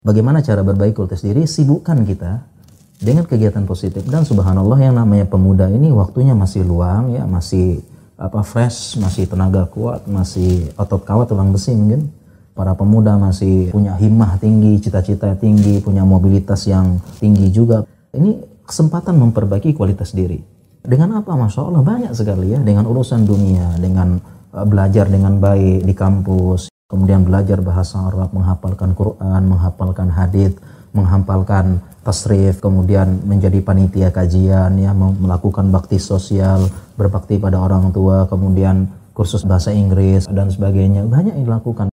Bagaimana cara berbaik kualitas diri? Sibukkan kita dengan kegiatan positif dan subhanallah yang namanya pemuda ini waktunya masih luang ya, masih apa fresh, masih tenaga kuat, masih otot kawat tulang besi mungkin. Para pemuda masih punya himmah tinggi, cita-cita tinggi, punya mobilitas yang tinggi juga. Ini kesempatan memperbaiki kualitas diri. Dengan apa? Masya Allah banyak sekali ya. Dengan urusan dunia, dengan eh, belajar dengan baik di kampus, kemudian belajar bahasa Arab, menghafalkan Quran, menghafalkan hadith, menghafalkan tasrif, kemudian menjadi panitia kajian, ya melakukan bakti sosial, berbakti pada orang tua, kemudian kursus bahasa Inggris dan sebagainya banyak yang dilakukan